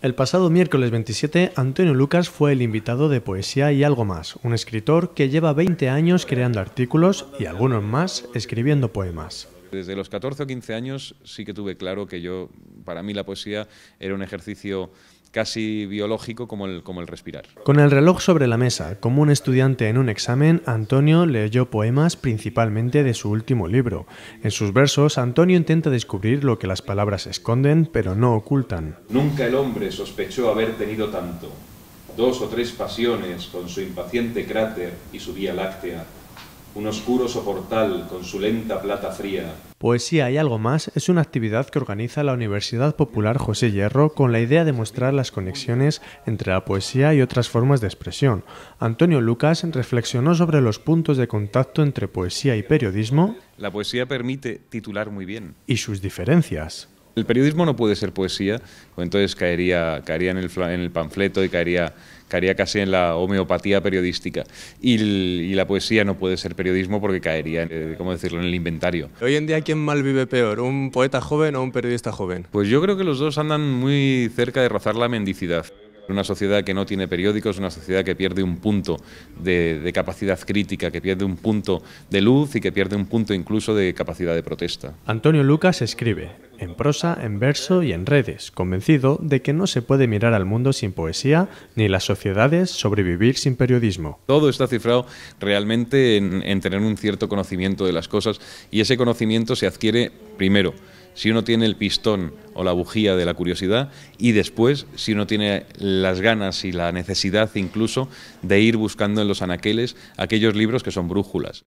El pasado miércoles 27, Antonio Lucas fue el invitado de Poesía y Algo Más, un escritor que lleva 20 años creando artículos y algunos más escribiendo poemas. Desde los 14 o 15 años sí que tuve claro que yo para mí la poesía era un ejercicio casi biológico como el, como el respirar. Con el reloj sobre la mesa, como un estudiante en un examen, Antonio leyó poemas principalmente de su último libro. En sus versos, Antonio intenta descubrir lo que las palabras esconden, pero no ocultan. Nunca el hombre sospechó haber tenido tanto. Dos o tres pasiones con su impaciente cráter y su vía láctea un oscuro soportal con su lenta plata fría. Poesía y algo más es una actividad que organiza la Universidad Popular José Hierro con la idea de mostrar las conexiones entre la poesía y otras formas de expresión. Antonio Lucas reflexionó sobre los puntos de contacto entre poesía y periodismo. La poesía permite titular muy bien. Y sus diferencias. El periodismo no puede ser poesía, o pues entonces caería, en, el, panfleto y caería, casi en la homeopatía periodística. Y, la poesía no puede ser periodismo porque caería, eh, ¿cómo decirlo?, en el inventario. Hoy en día, ¿quién mal vive peor, un poeta joven o un periodista joven? Pues yo creo que los dos andan muy cerca de rozar la mendicidad. Una sociedad que no tiene periódicos, una sociedad que pierde un punto de, capacidad crítica, que pierde un punto de luz y que pierde un punto incluso de capacidad de protesta. Antonio Lucas escribe, en prosa, en verso y en redes, convencido de que no se puede mirar al mundo sin poesía ni las sociedades sobrevivir sin periodismo. Todo está cifrado realmente en, tener un cierto conocimiento de las cosas y ese conocimiento se adquiere primero si uno tiene el pistón o la bujía de la curiosidad y después si uno tiene las ganas y la necesidad incluso de ir buscando en los anaqueles aquellos libros que son brújulas.